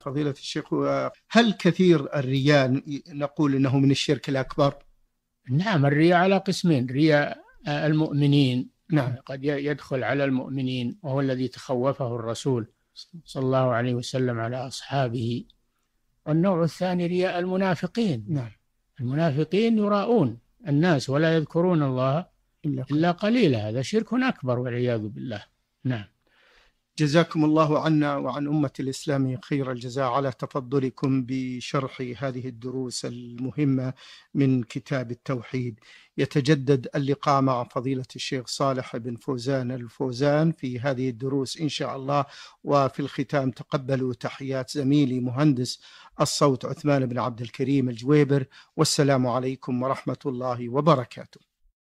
فضيلة الشيخ هل كثير الرياء نقول انه من الشرك الاكبر؟ نعم الرياء على قسمين رياء المؤمنين نعم قد يدخل على المؤمنين وهو الذي تخوفه الرسول صلى الله عليه وسلم على اصحابه والنوع الثاني رياء المنافقين نعم المنافقين يراءون الناس ولا يذكرون الله الا قليلا هذا شرك اكبر والعياذ بالله نعم جزاكم الله عنا وعن أمة الإسلام خير الجزاء على تفضلكم بشرح هذه الدروس المهمة من كتاب التوحيد يتجدد اللقاء مع فضيلة الشيخ صالح بن فوزان الفوزان في هذه الدروس إن شاء الله وفي الختام تقبلوا تحيات زميلي مهندس الصوت عثمان بن عبد الكريم الجويبر والسلام عليكم ورحمة الله وبركاته